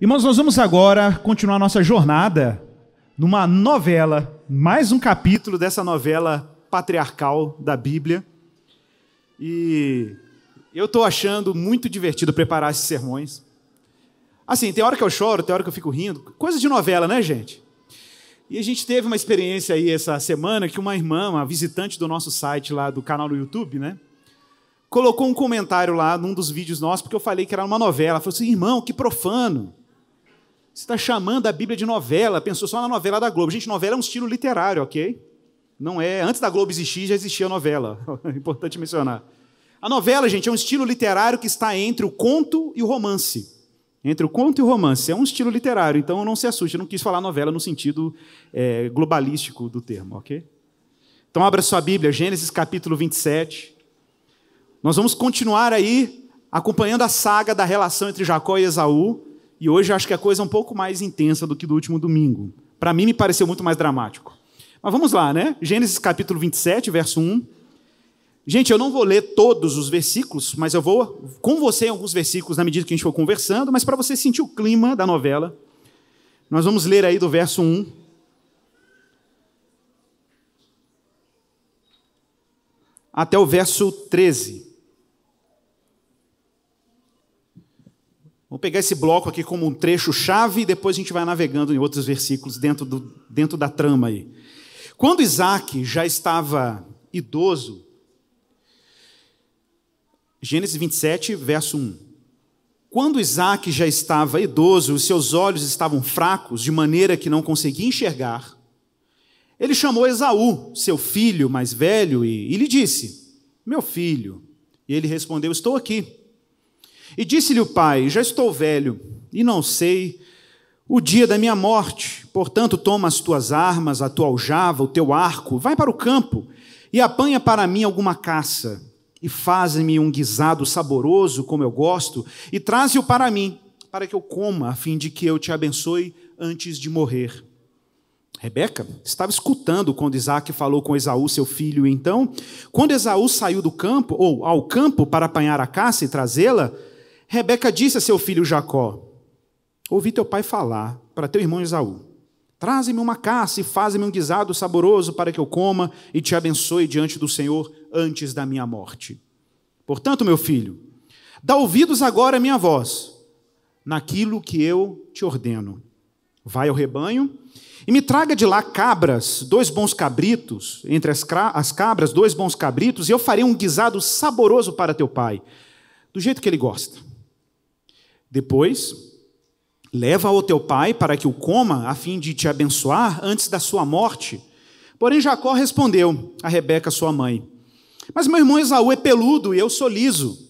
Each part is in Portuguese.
Irmãos, nós vamos agora continuar nossa jornada numa novela, mais um capítulo dessa novela patriarcal da Bíblia. E eu estou achando muito divertido preparar esses sermões. Assim, tem hora que eu choro, tem hora que eu fico rindo, coisa de novela, né, gente? E a gente teve uma experiência aí essa semana que uma irmã, uma visitante do nosso site lá do canal no YouTube, né? Colocou um comentário lá num dos vídeos nossos, porque eu falei que era uma novela. Ela falou assim: irmão, que profano. Você está chamando a Bíblia de novela, pensou só na novela da Globo. Gente, novela é um estilo literário, ok? Não é. Antes da Globo existir, já existia a novela. É importante mencionar. A novela, gente, é um estilo literário que está entre o conto e o romance. Entre o conto e o romance. É um estilo literário, então não se assuste. Eu não quis falar novela no sentido é, globalístico do termo, ok? Então abra sua Bíblia, Gênesis capítulo 27. Nós vamos continuar aí acompanhando a saga da relação entre Jacó e Esaú. E hoje acho que a coisa é um pouco mais intensa do que do último domingo. Para mim, me pareceu muito mais dramático. Mas vamos lá, né? Gênesis capítulo 27, verso 1. Gente, eu não vou ler todos os versículos, mas eu vou com você em alguns versículos na medida que a gente for conversando, mas para você sentir o clima da novela, nós vamos ler aí do verso 1 até o verso 13. Vou pegar esse bloco aqui como um trecho-chave e depois a gente vai navegando em outros versículos dentro, do, dentro da trama aí. Quando Isaac já estava idoso, Gênesis 27, verso 1. Quando Isaac já estava idoso, os seus olhos estavam fracos, de maneira que não conseguia enxergar, ele chamou Esaú, seu filho mais velho, e, e lhe disse: Meu filho. E ele respondeu: Estou aqui. E disse-lhe o pai: Já estou velho e não sei o dia da minha morte. Portanto, toma as tuas armas, a tua aljava, o teu arco, vai para o campo e apanha para mim alguma caça e faz-me um guisado saboroso, como eu gosto, e traze-o para mim, para que eu coma, a fim de que eu te abençoe antes de morrer. Rebeca estava escutando quando Isaac falou com Esaú, seu filho. Então, quando Esaú saiu do campo, ou ao campo, para apanhar a caça e trazê-la, Rebeca disse a seu filho Jacó: Ouvi teu pai falar para teu irmão Esaú: Traze-me uma caça e faze-me um guisado saboroso para que eu coma e te abençoe diante do Senhor antes da minha morte. Portanto, meu filho, dá ouvidos agora à minha voz, naquilo que eu te ordeno. Vai ao rebanho e me traga de lá cabras, dois bons cabritos, entre as, as cabras, dois bons cabritos, e eu farei um guisado saboroso para teu pai, do jeito que ele gosta. Depois, leva-o ao teu pai para que o coma, a fim de te abençoar antes da sua morte. Porém, Jacó respondeu a Rebeca, sua mãe: Mas meu irmão Esaú é peludo e eu sou liso.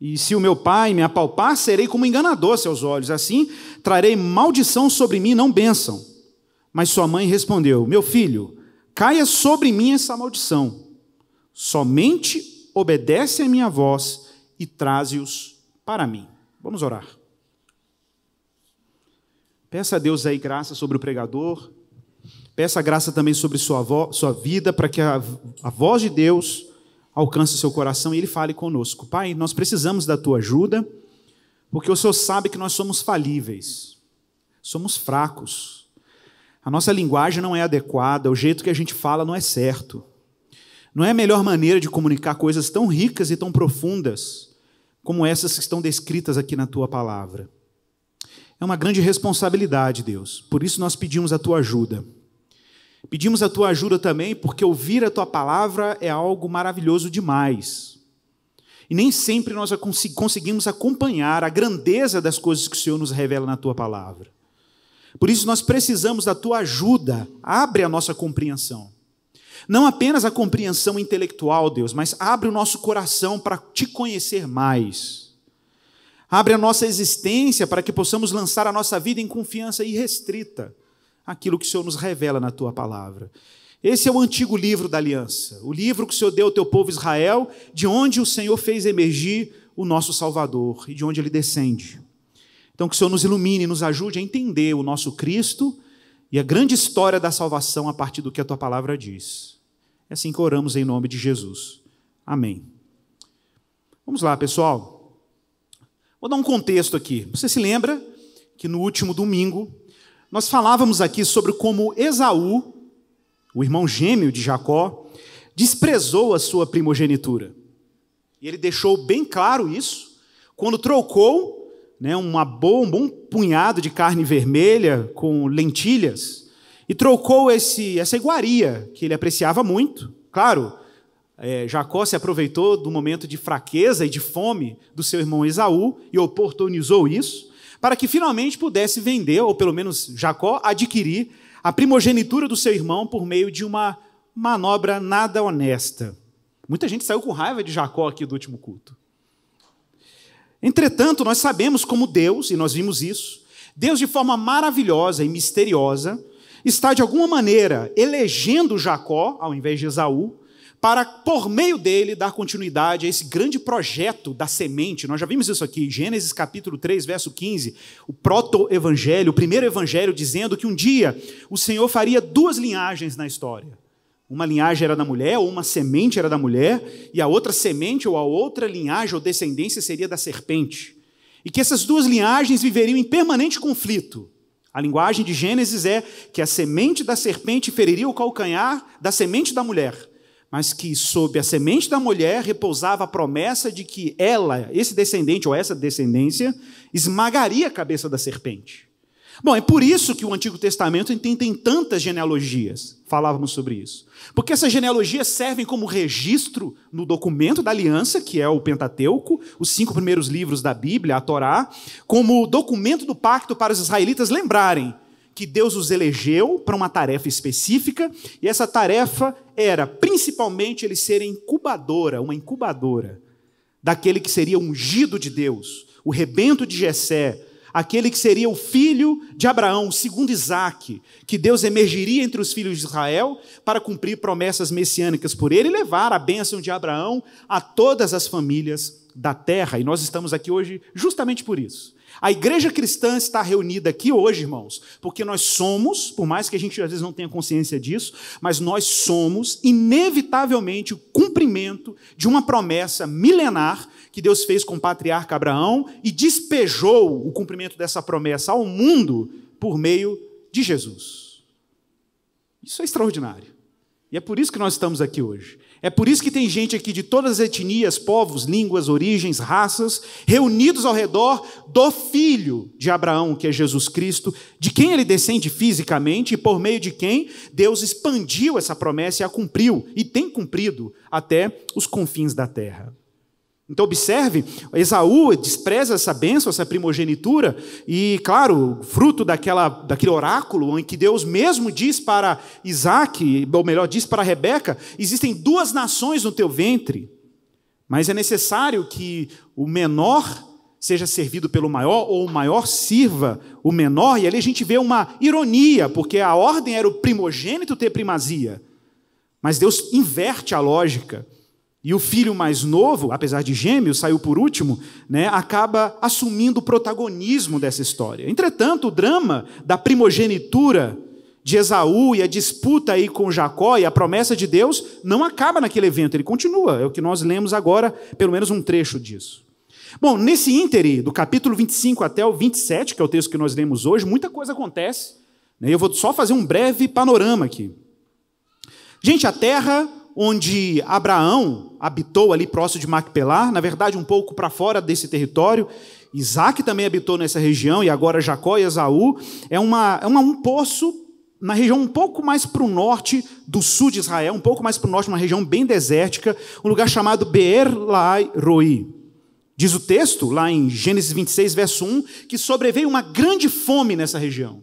E se o meu pai me apalpar, serei como enganador a seus olhos. Assim, trarei maldição sobre mim, não bênção. Mas sua mãe respondeu: Meu filho, caia sobre mim essa maldição. Somente obedece à minha voz e traze-os para mim. Vamos orar. Peça a Deus aí graça sobre o pregador. Peça graça também sobre sua, sua vida, para que a, a voz de Deus alcance seu coração e ele fale conosco. Pai, nós precisamos da tua ajuda, porque o Senhor sabe que nós somos falíveis, somos fracos. A nossa linguagem não é adequada, o jeito que a gente fala não é certo. Não é a melhor maneira de comunicar coisas tão ricas e tão profundas como essas que estão descritas aqui na tua palavra. É uma grande responsabilidade, Deus. Por isso nós pedimos a tua ajuda. Pedimos a tua ajuda também, porque ouvir a tua palavra é algo maravilhoso demais. E nem sempre nós conseguimos acompanhar a grandeza das coisas que o Senhor nos revela na tua palavra. Por isso nós precisamos da tua ajuda. Abre a nossa compreensão. Não apenas a compreensão intelectual, Deus, mas abre o nosso coração para te conhecer mais. Abre a nossa existência para que possamos lançar a nossa vida em confiança irrestrita aquilo que o Senhor nos revela na tua palavra. Esse é o antigo livro da aliança, o livro que o Senhor deu ao teu povo Israel, de onde o Senhor fez emergir o nosso Salvador e de onde ele descende. Então, que o Senhor nos ilumine, nos ajude a entender o nosso Cristo e a grande história da salvação a partir do que a tua palavra diz. É assim que oramos em nome de Jesus. Amém. Vamos lá, pessoal. Vou dar um contexto aqui. Você se lembra que no último domingo nós falávamos aqui sobre como Esaú, o irmão gêmeo de Jacó, desprezou a sua primogenitura. E ele deixou bem claro isso quando trocou né, uma boa, um bom punhado de carne vermelha com lentilhas e trocou esse, essa iguaria, que ele apreciava muito. Claro, é, Jacó se aproveitou do momento de fraqueza e de fome do seu irmão Esaú e oportunizou isso, para que finalmente pudesse vender, ou pelo menos Jacó adquirir, a primogenitura do seu irmão por meio de uma manobra nada honesta. Muita gente saiu com raiva de Jacó aqui do último culto. Entretanto, nós sabemos como Deus, e nós vimos isso, Deus de forma maravilhosa e misteriosa, está, de alguma maneira, elegendo Jacó, ao invés de Esaú, para, por meio dele, dar continuidade a esse grande projeto da semente. Nós já vimos isso aqui, Gênesis capítulo 3, verso 15, o proto-evangelho, o primeiro evangelho dizendo que um dia o Senhor faria duas linhagens na história. Uma linhagem era da mulher, ou uma semente era da mulher, e a outra semente ou a outra linhagem ou descendência seria da serpente. E que essas duas linhagens viveriam em permanente conflito. A linguagem de Gênesis é que a semente da serpente feriria o calcanhar da semente da mulher, mas que sob a semente da mulher repousava a promessa de que ela, esse descendente ou essa descendência, esmagaria a cabeça da serpente. Bom, é por isso que o Antigo Testamento tem, tantas genealogias. Falávamos sobre isso. Porque essas genealogias servem como registro no documento da aliança, que é o Pentateuco, os cinco primeiros livros da Bíblia, a Torá, como documento do pacto para os israelitas lembrarem que Deus os elegeu para uma tarefa específica, e essa tarefa era principalmente eles serem incubadora, uma incubadora daquele que seria ungido de Deus, o rebento de Jessé, aquele que seria o filho de Abraão, o segundo Isaac, que Deus emergiria entre os filhos de Israel para cumprir promessas messiânicas por ele e levar a bênção de Abraão a todas as famílias da terra. E nós estamos aqui hoje justamente por isso. A igreja cristã está reunida aqui hoje, irmãos, porque nós somos, por mais que a gente às vezes não tenha consciência disso, mas nós somos, inevitavelmente, o cumprimento de uma promessa milenar que Deus fez com o patriarca Abraão e despejou o cumprimento dessa promessa ao mundo por meio de Jesus. Isso é extraordinário. E é por isso que nós estamos aqui hoje. É por isso que tem gente aqui de todas as etnias, povos, línguas, origens, raças, reunidos ao redor do filho de Abraão, que é Jesus Cristo, de quem ele descende fisicamente e por meio de quem Deus expandiu essa promessa e a cumpriu, e tem cumprido até os confins da terra. Então, observe, Esaú despreza essa bênção, essa primogenitura, e, claro, fruto daquela, daquele oráculo em que Deus mesmo diz para Isaac, ou melhor, diz para Rebeca: existem duas nações no teu ventre, mas é necessário que o menor seja servido pelo maior, ou o maior sirva o menor, e ali a gente vê uma ironia, porque a ordem era o primogênito ter primazia, mas Deus inverte a lógica. E o filho mais novo, apesar de gêmeo, saiu por último, né, acaba assumindo o protagonismo dessa história. Entretanto, o drama da primogenitura de Esaú e a disputa aí com Jacó e a promessa de Deus não acaba naquele evento, ele continua. É o que nós lemos agora, pelo menos um trecho disso. Bom, nesse íntere, do capítulo 25 até o 27, que é o texto que nós lemos hoje, muita coisa acontece. Né? Eu vou só fazer um breve panorama aqui. Gente, a terra onde Abraão habitou ali próximo de Macpelá, na verdade um pouco para fora desse território. Isaac também habitou nessa região e agora Jacó e Esaú. É, uma, é uma, um poço na região um pouco mais para o norte do sul de Israel, um pouco mais para o norte, uma região bem desértica, um lugar chamado Beer Lai Roi. Diz o texto, lá em Gênesis 26, verso 1, que sobreveio uma grande fome nessa região.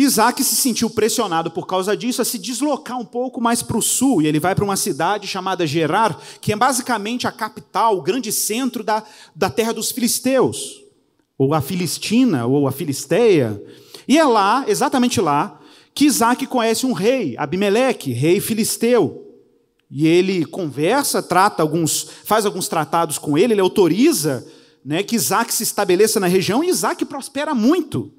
Isaac se sentiu pressionado por causa disso a se deslocar um pouco mais para o sul, e ele vai para uma cidade chamada Gerar, que é basicamente a capital, o grande centro da, da terra dos filisteus, ou a Filistina, ou a Filisteia. E é lá, exatamente lá, que Isaac conhece um rei, Abimeleque, rei filisteu. E ele conversa, trata alguns, faz alguns tratados com ele, ele autoriza né, que Isaac se estabeleça na região, e Isaac prospera muito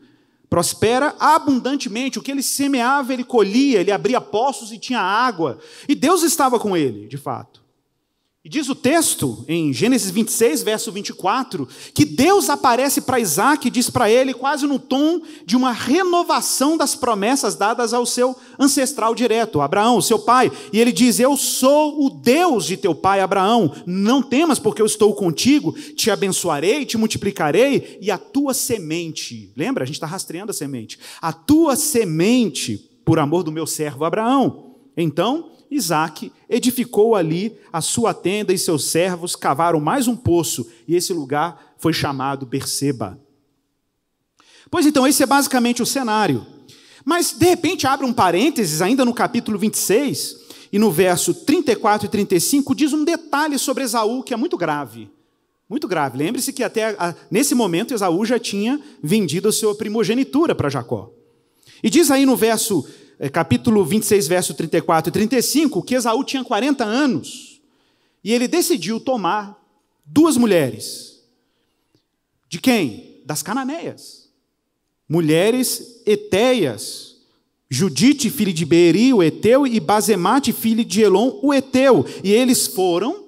prospera abundantemente. O que ele semeava, ele colhia, ele abria poços e tinha água. E Deus estava com ele, de fato. E diz o texto, em Gênesis 26, verso 24, que Deus aparece para Isaac e diz para ele, quase no tom de uma renovação das promessas dadas ao seu ancestral direto, Abraão, seu pai. E ele diz: Eu sou o Deus de teu pai, Abraão. Não temas, porque eu estou contigo, te abençoarei, te multiplicarei, e a tua semente. Lembra? A gente está rastreando a semente. A tua semente, por amor do meu servo Abraão. Então. Isaac edificou ali a sua tenda e seus servos cavaram mais um poço, e esse lugar foi chamado Berseba. Pois então, esse é basicamente o cenário. Mas, de repente, abre um parênteses, ainda no capítulo 26, e no verso 34 e 35, diz um detalhe sobre Esaú que é muito grave. Muito grave. Lembre-se que até a, nesse momento Esaú já tinha vendido a sua primogenitura para Jacó. E diz aí no verso é, capítulo 26, verso 34 e 35, que Esaú tinha 40 anos e ele decidiu tomar duas mulheres. De quem? Das cananeias. Mulheres eteias. Judite, filho de Beeri, o Eteu, e Bazemate, filho de Elon, o Eteu. E eles foram,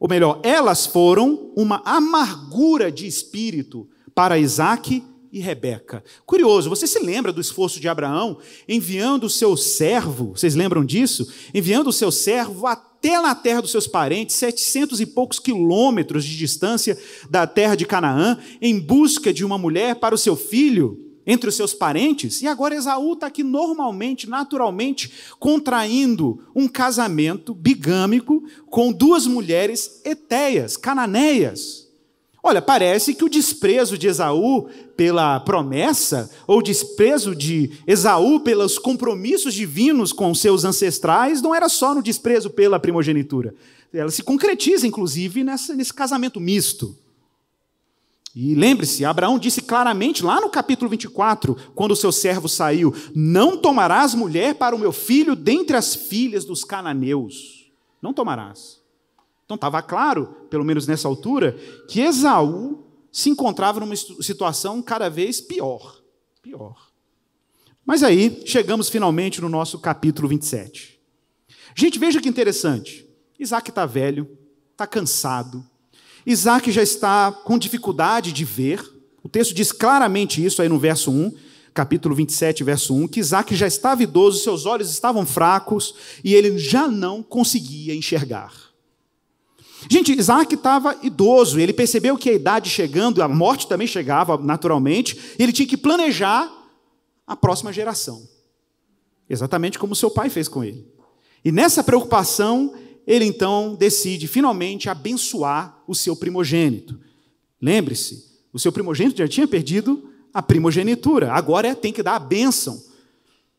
ou melhor, elas foram uma amargura de espírito para Isaac e Rebeca. Curioso, você se lembra do esforço de Abraão enviando o seu servo, vocês lembram disso? Enviando o seu servo até na terra dos seus parentes, setecentos e poucos quilômetros de distância da terra de Canaã, em busca de uma mulher para o seu filho? entre os seus parentes, e agora Esaú está aqui normalmente, naturalmente, contraindo um casamento bigâmico com duas mulheres eteias, cananeias. Olha, parece que o desprezo de Esaú pela promessa, ou desprezo de Esaú pelos compromissos divinos com seus ancestrais, não era só no desprezo pela primogenitura. Ela se concretiza, inclusive, nessa, nesse casamento misto. E lembre-se, Abraão disse claramente lá no capítulo 24, quando o seu servo saiu: Não tomarás mulher para o meu filho dentre as filhas dos cananeus. Não tomarás. Então estava claro, pelo menos nessa altura, que Esaú se encontrava numa situação cada vez pior. Pior. Mas aí chegamos finalmente no nosso capítulo 27. Gente, veja que interessante. Isaac está velho, está cansado. Isaac já está com dificuldade de ver. O texto diz claramente isso aí no verso 1, capítulo 27, verso 1, que Isaac já estava idoso, seus olhos estavam fracos e ele já não conseguia enxergar. Gente, Isaac estava idoso, ele percebeu que a idade chegando, a morte também chegava naturalmente, ele tinha que planejar a próxima geração. Exatamente como seu pai fez com ele. E nessa preocupação, ele então decide finalmente abençoar o seu primogênito. Lembre-se, o seu primogênito já tinha perdido a primogenitura, agora é, tem que dar a bênção.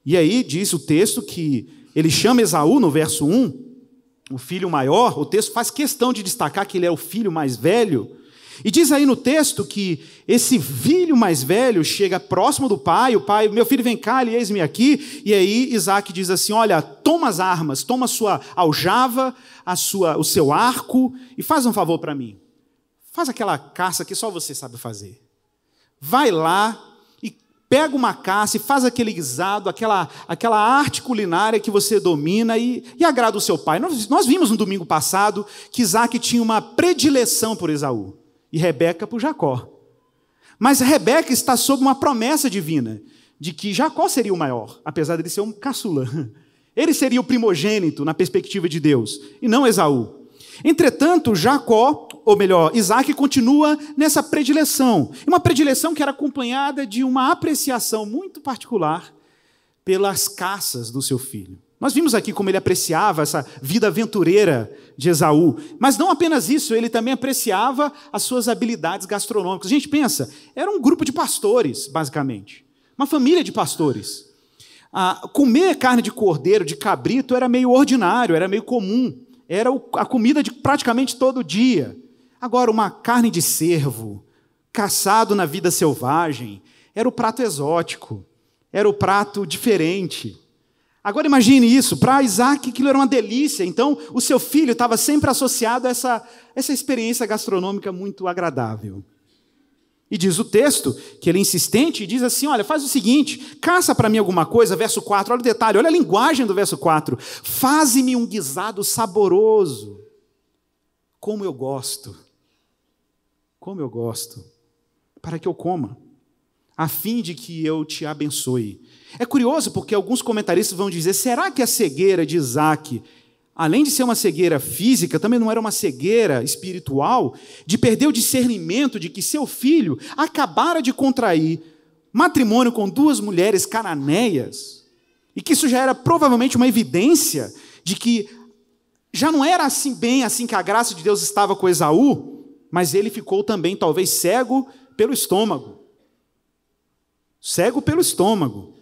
E aí diz o texto que ele chama Esaú no verso 1 o filho maior, o texto faz questão de destacar que ele é o filho mais velho. E diz aí no texto que esse filho mais velho chega próximo do pai, o pai, meu filho, vem cá, eis-me aqui. E aí Isaac diz assim: Olha, toma as armas, toma a sua aljava, a sua, o seu arco, e faz um favor para mim. Faz aquela caça que só você sabe fazer. Vai lá pega uma caça e faz aquele guisado, aquela, aquela arte culinária que você domina e, e agrada o seu pai. Nós, nós vimos no domingo passado que Isaac tinha uma predileção por Esaú e Rebeca por Jacó. Mas Rebeca está sob uma promessa divina de que Jacó seria o maior, apesar de ele ser um caçula. Ele seria o primogênito na perspectiva de Deus, e não Esaú. Entretanto, Jacó, ou melhor, Isaac continua nessa predileção. Uma predileção que era acompanhada de uma apreciação muito particular pelas caças do seu filho. Nós vimos aqui como ele apreciava essa vida aventureira de Esaú. Mas não apenas isso, ele também apreciava as suas habilidades gastronômicas. A gente pensa, era um grupo de pastores, basicamente. Uma família de pastores. Ah, comer carne de cordeiro, de cabrito, era meio ordinário, era meio comum. Era a comida de praticamente todo dia. Agora, uma carne de cervo, caçado na vida selvagem, era o prato exótico, era o prato diferente. Agora imagine isso, para Isaac aquilo era uma delícia, então o seu filho estava sempre associado a essa, essa experiência gastronômica muito agradável. E diz o texto que ele é insistente e diz assim: olha, faz o seguinte, caça para mim alguma coisa, verso 4, olha o detalhe, olha a linguagem do verso 4. Faze-me um guisado saboroso, como eu gosto como eu gosto, para que eu coma, a fim de que eu te abençoe. É curioso porque alguns comentaristas vão dizer: será que a cegueira de Isaac, além de ser uma cegueira física, também não era uma cegueira espiritual, de perder o discernimento de que seu filho acabara de contrair matrimônio com duas mulheres cananeias? E que isso já era provavelmente uma evidência de que já não era assim bem assim que a graça de Deus estava com Esaú, mas ele ficou também, talvez, cego pelo estômago. Cego pelo estômago.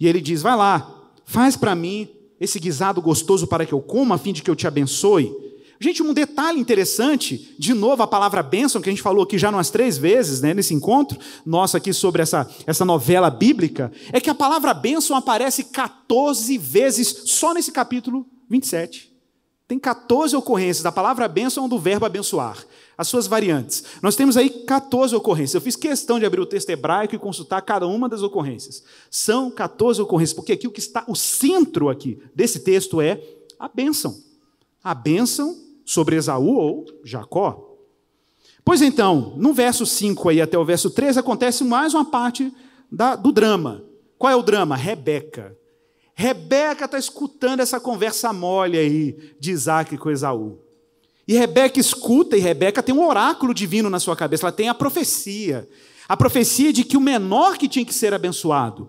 E ele diz: Vai lá, faz para mim esse guisado gostoso para que eu coma, a fim de que eu te abençoe. Gente, um detalhe interessante, de novo a palavra bênção, que a gente falou aqui já umas três vezes, né, nesse encontro nosso aqui sobre essa, essa novela bíblica, é que a palavra bênção aparece 14 vezes só nesse capítulo 27. Tem 14 ocorrências da palavra bênção é do verbo abençoar, as suas variantes. Nós temos aí 14 ocorrências. Eu fiz questão de abrir o texto hebraico e consultar cada uma das ocorrências. São 14 ocorrências, porque aqui o que está o centro aqui desse texto é a bênção. A bênção sobre Esaú ou Jacó. Pois então, no verso 5 aí até o verso 3 acontece mais uma parte da, do drama. Qual é o drama? Rebeca. Rebeca está escutando essa conversa mole aí de Isaac com Esaú. E Rebeca escuta, e Rebeca tem um oráculo divino na sua cabeça, ela tem a profecia. A profecia de que o menor que tinha que ser abençoado.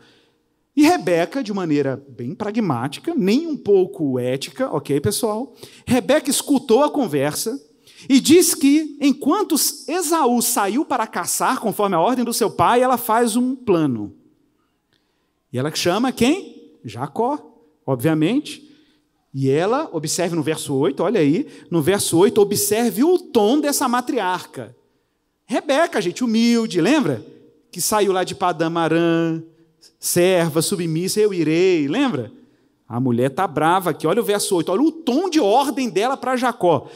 E Rebeca, de maneira bem pragmática, nem um pouco ética, ok, pessoal? Rebeca escutou a conversa e diz que, enquanto Esaú saiu para caçar, conforme a ordem do seu pai, ela faz um plano. E ela chama quem? Jacó, obviamente. E ela, observe no verso 8, olha aí, no verso 8, observe o tom dessa matriarca. Rebeca, gente, humilde, lembra? Que saiu lá de Padamarã, serva, submissa, eu irei, lembra? A mulher está brava aqui, olha o verso 8, olha o tom de ordem dela para Jacó.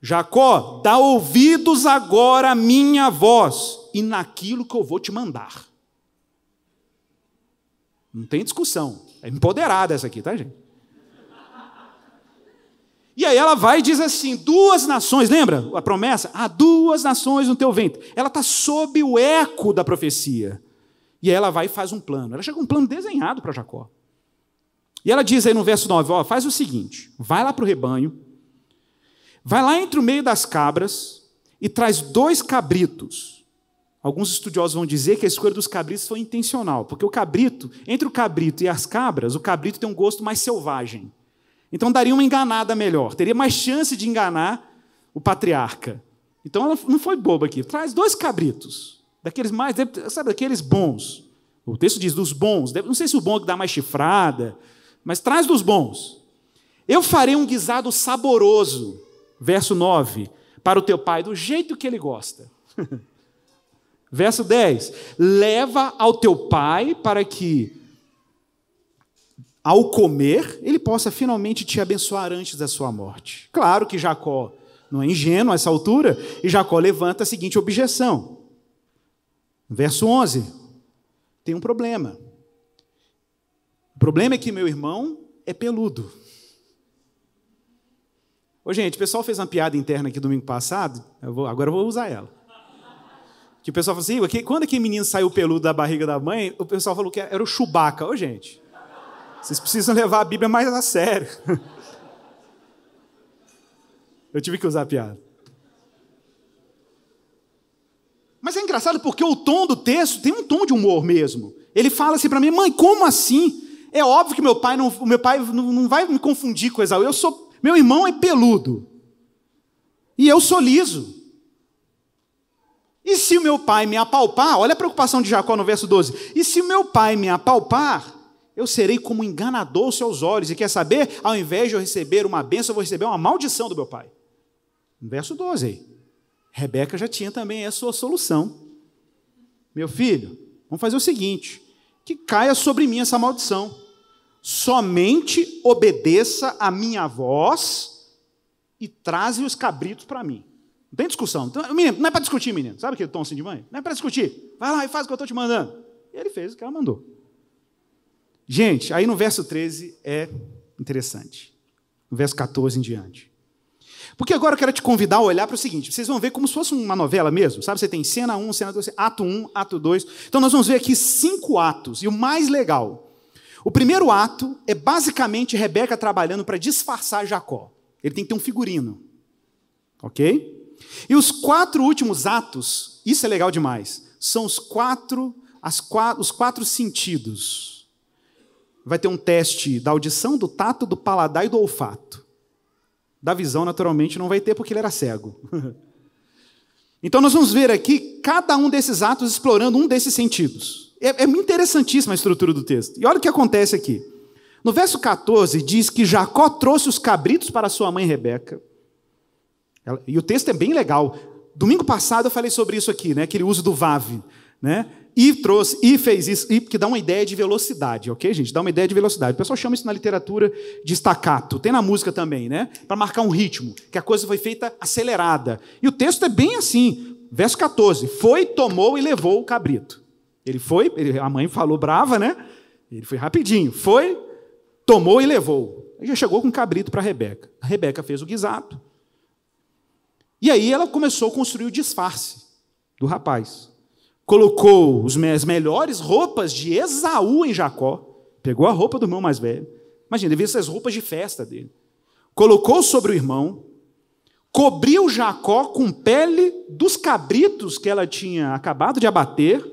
Jacó, dá ouvidos agora à minha voz e naquilo que eu vou te mandar. Não tem discussão. É empoderada essa aqui, tá, gente? E aí ela vai e diz assim: duas nações, lembra a promessa? Há ah, duas nações no teu ventre. Ela está sob o eco da profecia. E aí ela vai e faz um plano. Ela chega com um plano desenhado para Jacó. E ela diz aí no verso 9: ó, faz o seguinte: vai lá para o rebanho, vai lá entre o meio das cabras e traz dois cabritos Alguns estudiosos vão dizer que a escolha dos cabritos foi intencional, porque o cabrito, entre o cabrito e as cabras, o cabrito tem um gosto mais selvagem. Então daria uma enganada melhor, teria mais chance de enganar o patriarca. Então ela não foi boba aqui. Traz dois cabritos, daqueles mais, sabe, daqueles bons. O texto diz dos bons, não sei se o bom é que dá mais chifrada, mas traz dos bons. Eu farei um guisado saboroso, verso 9, para o teu pai, do jeito que ele gosta. Verso 10: Leva ao teu pai para que, ao comer, ele possa finalmente te abençoar antes da sua morte. Claro que Jacó não é ingênuo a essa altura, e Jacó levanta a seguinte objeção. Verso 11: Tem um problema. O problema é que meu irmão é peludo. Ô, gente, o pessoal fez uma piada interna aqui domingo passado, eu vou, agora eu vou usar ela. Que o pessoal falou assim, quando aquele menino saiu peludo da barriga da mãe, o pessoal falou que era o Chewbacca. Ô, gente, vocês precisam levar a Bíblia mais a sério. Eu tive que usar a piada. Mas é engraçado porque o tom do texto tem um tom de humor mesmo. Ele fala assim para mim, mãe, como assim? É óbvio que meu pai não, meu pai não, vai me confundir com Esaú. Eu sou, meu irmão é peludo. E eu sou liso se o meu pai me apalpar, olha a preocupação de Jacó no verso 12: e se o meu pai me apalpar, eu serei como enganador aos seus olhos. E quer saber? Ao invés de eu receber uma bênção, eu vou receber uma maldição do meu pai. Verso 12 Rebeca já tinha também a sua solução. Meu filho, vamos fazer o seguinte: que caia sobre mim essa maldição. Somente obedeça a minha voz e traze os cabritos para mim. Não tem discussão. Então, menino, não é para discutir, menino. Sabe aquele tom assim de mãe? Não é para discutir. Vai lá e faz o que eu estou te mandando. E ele fez o que ela mandou. Gente, aí no verso 13 é interessante. No verso 14 em diante. Porque agora eu quero te convidar a olhar para o seguinte: vocês vão ver como se fosse uma novela mesmo, sabe? Você tem cena 1, cena 2, ato 1, ato 2. Então nós vamos ver aqui cinco atos. E o mais legal: o primeiro ato é basicamente Rebeca trabalhando para disfarçar Jacó. Ele tem que ter um figurino. Ok? E os quatro últimos atos, isso é legal demais, são os quatro, as, os quatro sentidos. Vai ter um teste da audição, do tato, do paladar e do olfato. Da visão, naturalmente, não vai ter, porque ele era cego. então, nós vamos ver aqui cada um desses atos explorando um desses sentidos. É, é interessantíssima a estrutura do texto. E olha o que acontece aqui. No verso 14, diz que Jacó trouxe os cabritos para sua mãe Rebeca e o texto é bem legal. Domingo passado eu falei sobre isso aqui, né? Aquele uso do VAV, né? E trouxe, e fez isso, e que dá uma ideia de velocidade, ok, gente? Dá uma ideia de velocidade. O pessoal chama isso na literatura de staccato. Tem na música também, né? Para marcar um ritmo, que a coisa foi feita acelerada. E o texto é bem assim. Verso 14: Foi, tomou e levou o cabrito. Ele foi, ele, a mãe falou brava, né? Ele foi rapidinho. Foi, tomou e levou. Ele já chegou com o cabrito para Rebeca. A Rebeca fez o guisado, e aí ela começou a construir o disfarce do rapaz. Colocou as melhores roupas de Esaú em Jacó. Pegou a roupa do irmão mais velho. Imagina, devia ser as roupas de festa dele. Colocou sobre o irmão. Cobriu Jacó com pele dos cabritos que ela tinha acabado de abater,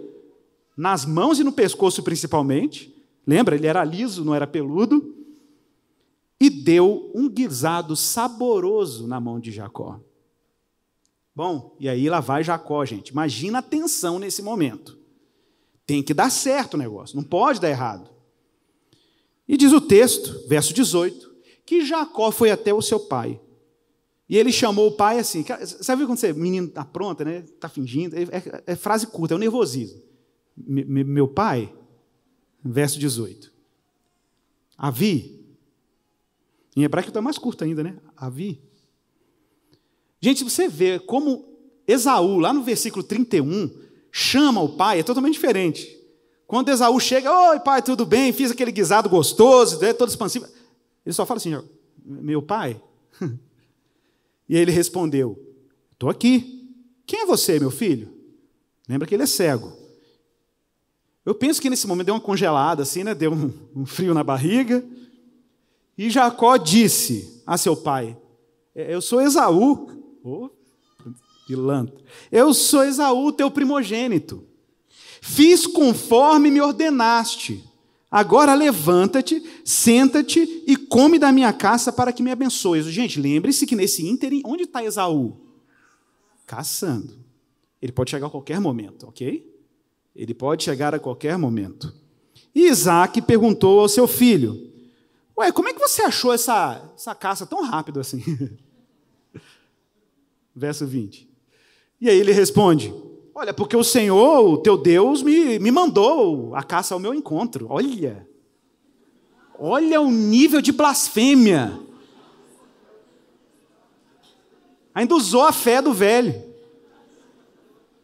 nas mãos e no pescoço principalmente. Lembra? Ele era liso, não era peludo. E deu um guisado saboroso na mão de Jacó. Bom, e aí lá vai Jacó, gente. Imagina a tensão nesse momento. Tem que dar certo o negócio, não pode dar errado. E diz o texto, verso 18, que Jacó foi até o seu pai. E ele chamou o pai assim. Sabe quando você, menino, tá pronta, né? Tá fingindo. É, é, é frase curta, é o um nervosismo. Me, meu pai, verso 18. Avi. Em hebraico está mais curto ainda, né? Avi. Gente, você vê como Esaú, lá no versículo 31, chama o pai, é totalmente diferente. Quando Esaú chega, oi pai, tudo bem? Fiz aquele guisado gostoso, é todo expansivo. Ele só fala assim, meu pai? e ele respondeu, estou aqui. Quem é você, meu filho? Lembra que ele é cego. Eu penso que nesse momento deu uma congelada, assim, né? deu um, um frio na barriga. E Jacó disse a seu pai: é, Eu sou Esaú, Oh, pilantra. Eu sou Esaú, teu primogênito. Fiz conforme me ordenaste. Agora levanta-te, senta-te e come da minha caça para que me abençoes. Gente, lembre-se que nesse ínterim, onde está Esaú? Caçando. Ele pode chegar a qualquer momento, ok? Ele pode chegar a qualquer momento. E Isaac perguntou ao seu filho: Ué, como é que você achou essa, essa caça tão rápido assim? verso 20. E aí ele responde: Olha, porque o Senhor, o teu Deus, me, me mandou a caça ao meu encontro. Olha, olha o nível de blasfêmia. Ainda usou a fé do velho.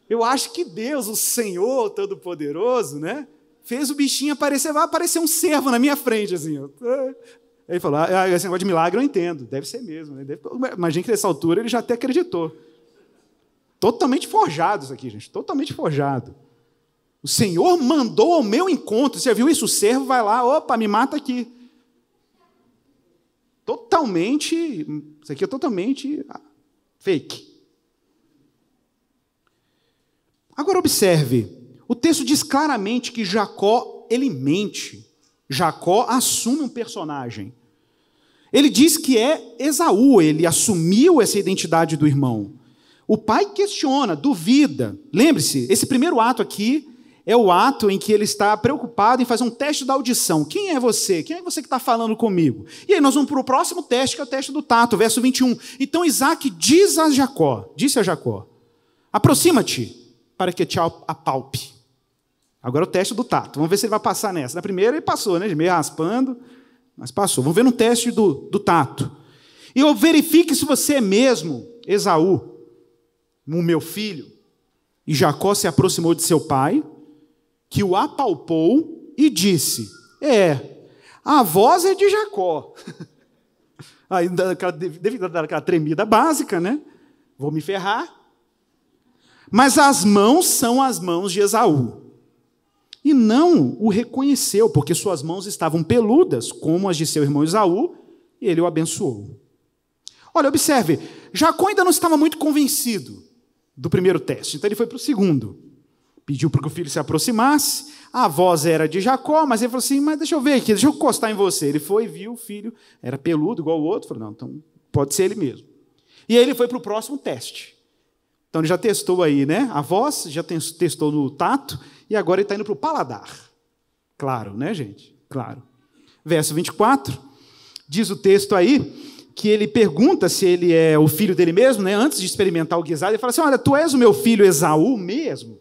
Eu acho que Deus, o Senhor Todo-Poderoso, né? Fez o bichinho aparecer, vai aparecer um servo na minha frente, assim. Ele falou: ah, esse negócio de milagre eu entendo, deve ser mesmo. Né? Deve... Imagina que nessa altura ele já até acreditou. Totalmente forjado isso aqui, gente, totalmente forjado. O Senhor mandou ao meu encontro. Você viu isso? O servo vai lá, opa, me mata aqui. Totalmente, isso aqui é totalmente ah, fake. Agora observe, o texto diz claramente que Jacó, ele mente. Jacó assume um personagem. Ele diz que é Esaú, ele assumiu essa identidade do irmão. O pai questiona, duvida. Lembre-se, esse primeiro ato aqui é o ato em que ele está preocupado em fazer um teste da audição. Quem é você? Quem é você que está falando comigo? E aí nós vamos para o próximo teste, que é o teste do tato, verso 21. Então Isaac diz a Jacó, disse a Jacó, aproxima-te para que te apalpe. Agora o teste do tato. Vamos ver se ele vai passar nessa. Na primeira ele passou, né? Meio raspando mas passou. Vamos ver no teste do, do tato. E eu verifique se você é mesmo Esaú, o meu filho. E Jacó se aproximou de seu pai, que o apalpou e disse: É, a voz é de Jacó. Aí deve dar aquela tremida básica, né? Vou me ferrar. Mas as mãos são as mãos de Esaú e não o reconheceu, porque suas mãos estavam peludas, como as de seu irmão Isaú, e ele o abençoou. Olha, observe, Jacó ainda não estava muito convencido do primeiro teste, então ele foi para o segundo. Pediu para que o filho se aproximasse, a voz era de Jacó, mas ele falou assim: Mas deixa eu ver aqui, deixa eu encostar em você. Ele foi, viu o filho, era peludo igual o outro, falou: Não, então pode ser ele mesmo. E aí ele foi para o próximo teste. Então ele já testou aí, né? A voz, já testou no tato e agora ele está indo para o paladar. Claro, né, gente? Claro. Verso 24, diz o texto aí que ele pergunta se ele é o filho dele mesmo, né? Antes de experimentar o guisado, ele fala assim: Olha, tu és o meu filho Esaú mesmo?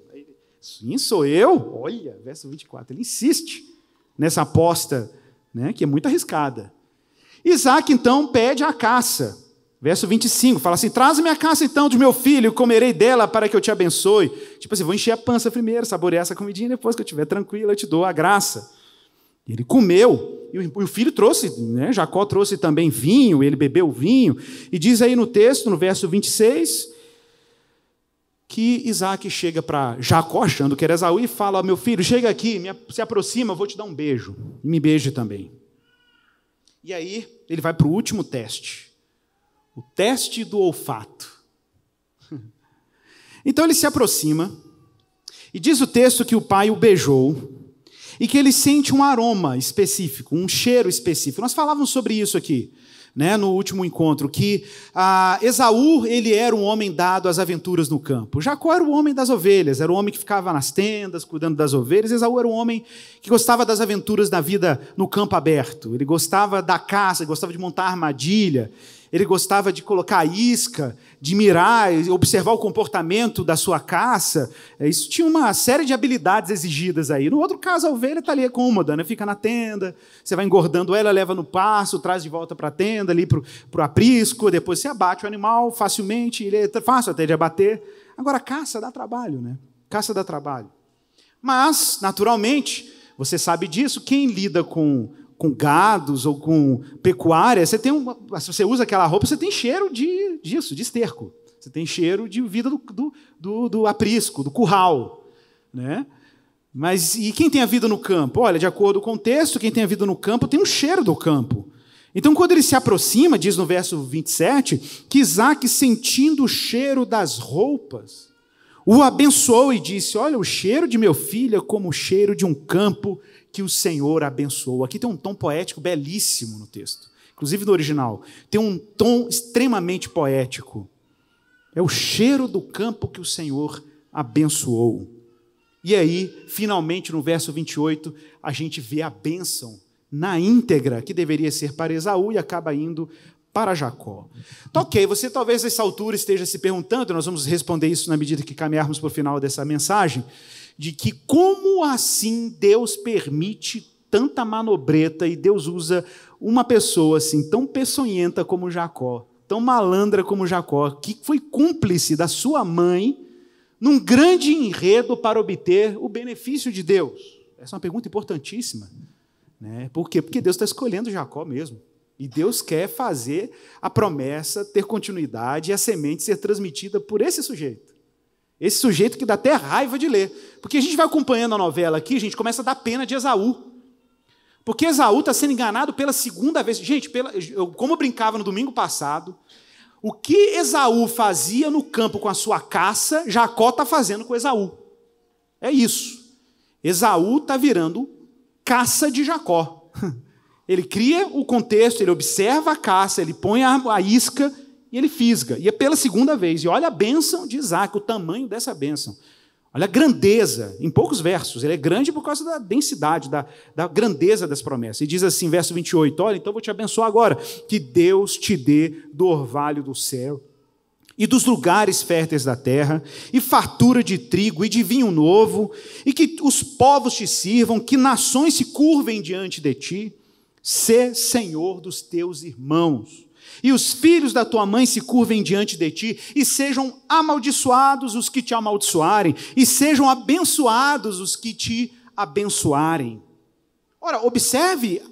Sim, sou eu. Olha, verso 24, ele insiste nessa aposta, né? Que é muito arriscada. Isaac então pede a caça. Verso 25, fala assim: Traz-me a caça então de meu filho, comerei dela para que eu te abençoe. Tipo assim, vou encher a pança primeiro, saborear essa comidinha, depois que eu estiver tranquilo, eu te dou a graça. Ele comeu, e o filho trouxe, né? Jacó trouxe também vinho, ele bebeu vinho. E diz aí no texto, no verso 26, que Isaac chega para Jacó, achando que era Esaú, e fala: Meu filho, chega aqui, se aproxima, eu vou te dar um beijo. E me beije também. E aí ele vai para o último teste o teste do olfato. Então ele se aproxima, e diz o texto que o pai o beijou, e que ele sente um aroma específico, um cheiro específico. Nós falávamos sobre isso aqui, né, no último encontro, que a ah, Esaú ele era um homem dado às aventuras no campo. Jacó era o homem das ovelhas, era o homem que ficava nas tendas cuidando das ovelhas. Esaú era um homem que gostava das aventuras da vida no campo aberto. Ele gostava da caça, gostava de montar armadilha. Ele gostava de colocar isca, de mirar, observar o comportamento da sua caça. É, isso tinha uma série de habilidades exigidas aí. No outro caso, a ovelha está ali cômoda, né? fica na tenda, você vai engordando ela, leva no passo, traz de volta para a tenda, ali para o aprisco, depois você abate o animal facilmente, ele é fácil até de abater. Agora, caça dá trabalho, né? Caça dá trabalho. Mas, naturalmente, você sabe disso, quem lida com com gados ou com pecuária, você tem uma, se você usa aquela roupa, você tem cheiro de, disso, de esterco. Você tem cheiro de vida do, do, do, do aprisco, do curral. Né? Mas e quem tem a vida no campo? Olha, de acordo com o texto, quem tem a vida no campo tem um cheiro do campo. Então, quando ele se aproxima, diz no verso 27, que Isaac, sentindo o cheiro das roupas, o abençoou e disse: Olha, o cheiro de meu filho é como o cheiro de um campo que o Senhor abençoou. Aqui tem um tom poético belíssimo no texto, inclusive no original. Tem um tom extremamente poético. É o cheiro do campo que o Senhor abençoou. E aí, finalmente, no verso 28, a gente vê a bênção na íntegra, que deveria ser para Esaú e acaba indo para Jacó. Então, ok, você talvez essa altura esteja se perguntando, nós vamos responder isso na medida que caminharmos para o final dessa mensagem de que como assim Deus permite tanta manobreta e Deus usa uma pessoa assim tão peçonhenta como Jacó, tão malandra como Jacó, que foi cúmplice da sua mãe num grande enredo para obter o benefício de Deus? Essa é uma pergunta importantíssima. Né? Por quê? Porque Deus está escolhendo Jacó mesmo. E Deus quer fazer a promessa ter continuidade e a semente ser transmitida por esse sujeito. Esse sujeito que dá até raiva de ler. Porque a gente vai acompanhando a novela aqui, a gente começa a dar pena de Esaú. Porque Esaú está sendo enganado pela segunda vez. Gente, pela, eu, como eu brincava no domingo passado, o que Esaú fazia no campo com a sua caça, Jacó está fazendo com Esaú. É isso. Esaú está virando caça de Jacó. Ele cria o contexto, ele observa a caça, ele põe a, a isca e ele fisga. E é pela segunda vez. E olha a bênção de Isaac, o tamanho dessa bênção. Olha a grandeza, em poucos versos. Ele é grande por causa da densidade, da, da grandeza das promessas. E diz assim, verso 28, olha, então vou te abençoar agora. Que Deus te dê do orvalho do céu e dos lugares férteis da terra, e fartura de trigo e de vinho novo, e que os povos te sirvam, que nações se curvem diante de ti. Sê senhor dos teus irmãos e os filhos da tua mãe se curvem diante de ti, e sejam amaldiçoados os que te amaldiçoarem, e sejam abençoados os que te abençoarem. Ora, observe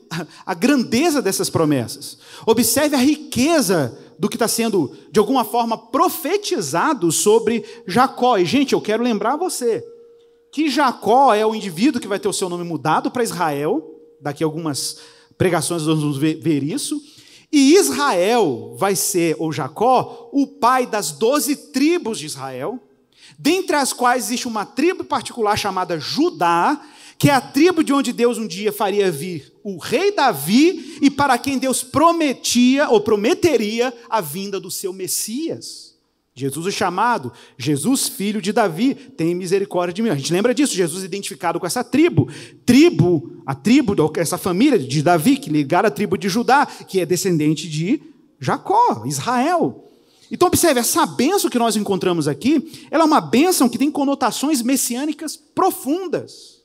a grandeza dessas promessas, observe a riqueza do que está sendo, de alguma forma, profetizado sobre Jacó. E, gente, eu quero lembrar você que Jacó é o indivíduo que vai ter o seu nome mudado para Israel, daqui a algumas pregações nós vamos ver isso e Israel vai ser, ou Jacó, o pai das doze tribos de Israel, dentre as quais existe uma tribo particular chamada Judá, que é a tribo de onde Deus um dia faria vir o rei Davi e para quem Deus prometia ou prometeria a vinda do seu Messias. Jesus o chamado, Jesus filho de Davi, tem misericórdia de mim. A gente lembra disso, Jesus identificado com essa tribo, tribo, a tribo, essa família de Davi, que ligada à tribo de Judá, que é descendente de Jacó, Israel. Então observe, essa bênção que nós encontramos aqui, ela é uma bênção que tem conotações messiânicas profundas.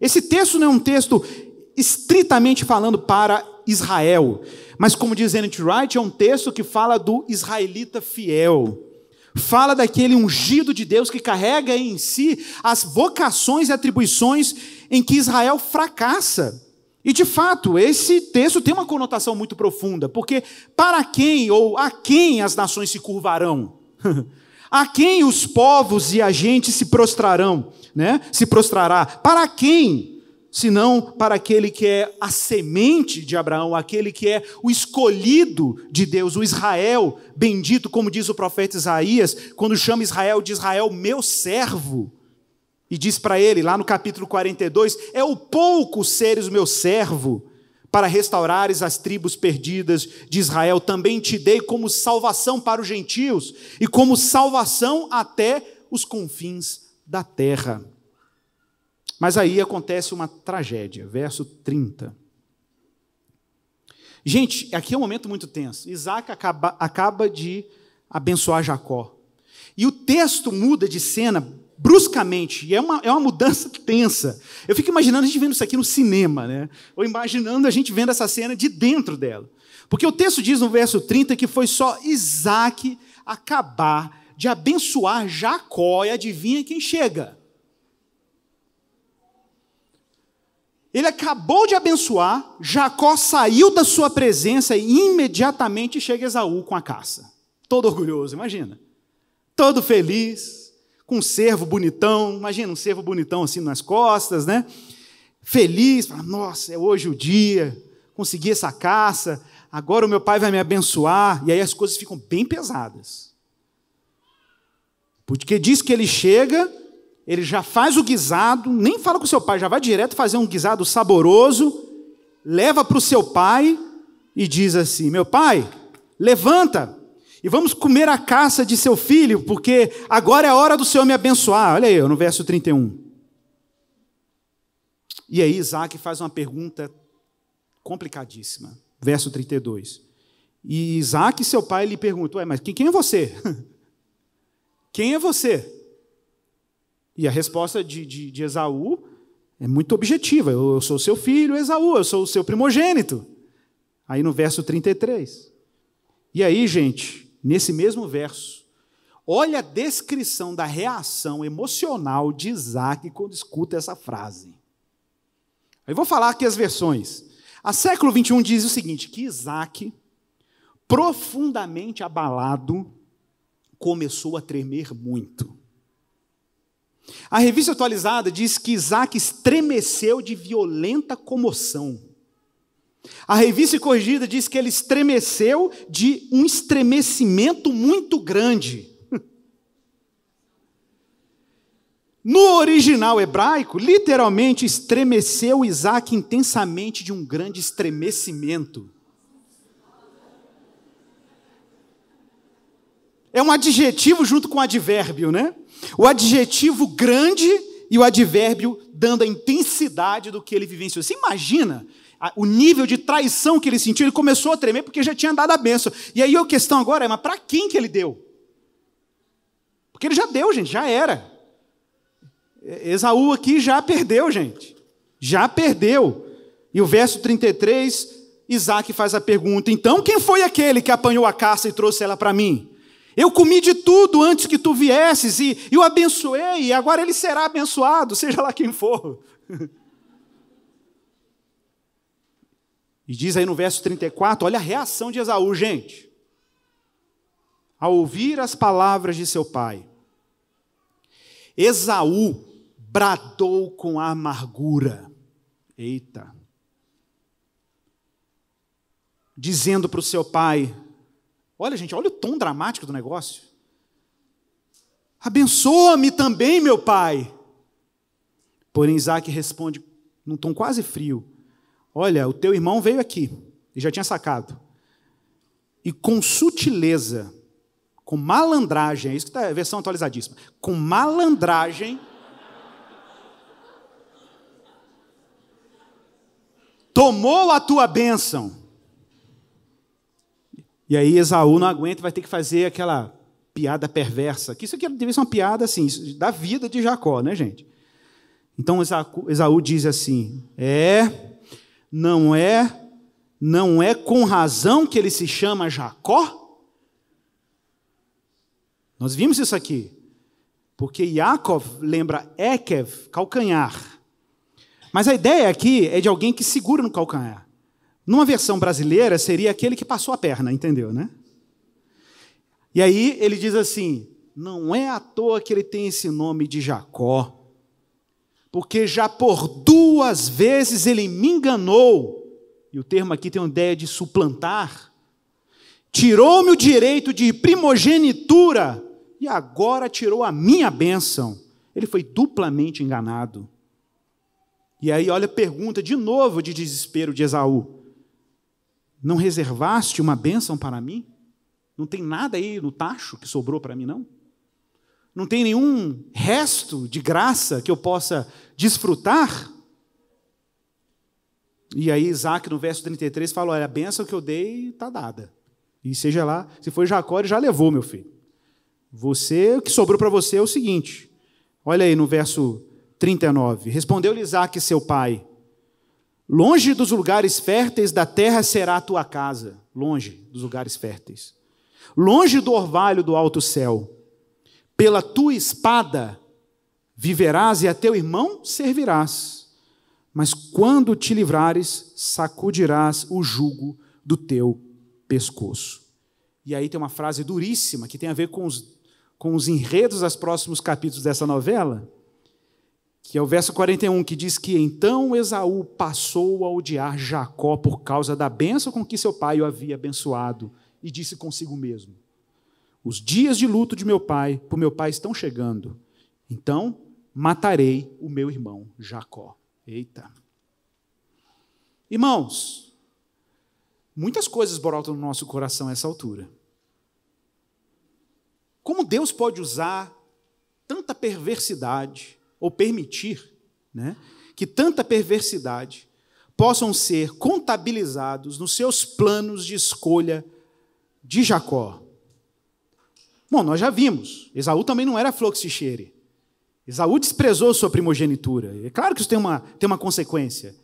Esse texto não é um texto estritamente falando para Israel, mas como diz N.T. Wright, é um texto que fala do israelita fiel fala daquele ungido de Deus que carrega em si as vocações e atribuições em que Israel fracassa. E de fato, esse texto tem uma conotação muito profunda, porque para quem ou a quem as nações se curvarão? a quem os povos e a gente se prostrarão, né? Se prostrará? Para quem? senão para aquele que é a semente de Abraão, aquele que é o escolhido de Deus, o Israel bendito, como diz o profeta Isaías, quando chama Israel de Israel, meu servo. E diz para ele, lá no capítulo 42, é o pouco seres meu servo, para restaurares as tribos perdidas de Israel. Também te dei como salvação para os gentios e como salvação até os confins da terra. Mas aí acontece uma tragédia, verso 30. Gente, aqui é um momento muito tenso. Isaac acaba, acaba de abençoar Jacó. E o texto muda de cena bruscamente, e é uma, é uma mudança tensa. Eu fico imaginando a gente vendo isso aqui no cinema, né? Ou imaginando a gente vendo essa cena de dentro dela. Porque o texto diz no verso 30 que foi só Isaac acabar de abençoar Jacó, e adivinha quem chega? Ele acabou de abençoar, Jacó saiu da sua presença e imediatamente chega Esaú com a caça. Todo orgulhoso, imagina. Todo feliz, com um servo bonitão, imagina um servo bonitão assim nas costas, né? Feliz, fala, nossa, é hoje o dia, consegui essa caça, agora o meu pai vai me abençoar, e aí as coisas ficam bem pesadas. Porque diz que ele chega ele já faz o guisado, nem fala com seu pai, já vai direto fazer um guisado saboroso, leva para o seu pai e diz assim: Meu pai, levanta e vamos comer a caça de seu filho, porque agora é a hora do Senhor me abençoar. Olha aí, no verso 31. E aí Isaac faz uma pergunta complicadíssima. Verso 32. E Isaac, seu pai, lhe pergunta: Ué, mas quem é você? Quem é você? E a resposta de, de, de Esaú é muito objetiva. Eu, eu sou seu filho, Esaú, eu sou o seu primogênito. Aí no verso 33. E aí, gente, nesse mesmo verso, olha a descrição da reação emocional de Isaac quando escuta essa frase. Eu vou falar aqui as versões. A século 21 diz o seguinte: que Isaac, profundamente abalado, começou a tremer muito. A revista atualizada diz que Isaac estremeceu de violenta comoção. A revista corrigida diz que ele estremeceu de um estremecimento muito grande. No original hebraico, literalmente estremeceu Isaac intensamente de um grande estremecimento. é um adjetivo junto com um advérbio, né? O adjetivo grande e o advérbio dando a intensidade do que ele vivenciou. Você imagina o nível de traição que ele sentiu? Ele começou a tremer porque já tinha dado a benção. E aí a questão agora é, mas para quem que ele deu? Porque ele já deu, gente, já era. Esaú aqui já perdeu, gente. Já perdeu. E o verso 33, Isaac faz a pergunta: então quem foi aquele que apanhou a caça e trouxe ela para mim? Eu comi de tudo antes que tu viesses e, e o abençoei, e agora ele será abençoado, seja lá quem for. E diz aí no verso 34, olha a reação de Esaú, gente. Ao ouvir as palavras de seu pai, Esaú bradou com amargura. Eita. Dizendo para o seu pai: Olha, gente, olha o tom dramático do negócio. Abençoa-me também, meu pai. Porém, Isaac responde num tom quase frio: Olha, o teu irmão veio aqui, e já tinha sacado. E com sutileza, com malandragem, é isso que está a é versão atualizadíssima, com malandragem. tomou a tua bênção e aí Esaú não aguenta e vai ter que fazer aquela piada perversa. Que isso aqui deve ser uma piada assim, da vida de Jacó, né, gente? Então Esaú diz assim: É, não é, não é com razão que ele se chama Jacó? Nós vimos isso aqui. Porque Yaakov lembra Ekev, calcanhar. Mas a ideia aqui é de alguém que segura no calcanhar. Numa versão brasileira, seria aquele que passou a perna, entendeu, né? E aí ele diz assim: não é à toa que ele tem esse nome de Jacó, porque já por duas vezes ele me enganou, e o termo aqui tem uma ideia de suplantar, tirou-me o direito de primogenitura e agora tirou a minha bênção. Ele foi duplamente enganado. E aí, olha a pergunta de novo de desespero de Esaú. Não reservaste uma bênção para mim? Não tem nada aí no tacho que sobrou para mim, não? Não tem nenhum resto de graça que eu possa desfrutar? E aí Isaac, no verso 33, fala: Olha, a bênção que eu dei está dada. E seja lá, se foi Jacó, ele já levou, meu filho. Você, o que sobrou para você é o seguinte. Olha aí no verso 39. Respondeu-lhe Isaac, seu pai: Longe dos lugares férteis da terra será a tua casa, longe dos lugares férteis. Longe do orvalho do alto céu. Pela tua espada viverás e a teu irmão servirás. Mas quando te livrares, sacudirás o jugo do teu pescoço. E aí tem uma frase duríssima que tem a ver com os, com os enredos dos próximos capítulos dessa novela que é o verso 41, que diz que então Esaú passou a odiar Jacó por causa da bênção com que seu pai o havia abençoado, e disse consigo mesmo: Os dias de luto de meu pai, por meu pai, estão chegando, então matarei o meu irmão Jacó. Eita. Irmãos, muitas coisas brotam no nosso coração a essa altura. Como Deus pode usar tanta perversidade? ou permitir né, que tanta perversidade possam ser contabilizados nos seus planos de escolha de Jacó. Bom, nós já vimos, Esaú também não era flor Esaú desprezou sua primogenitura. É claro que isso tem uma, tem uma consequência.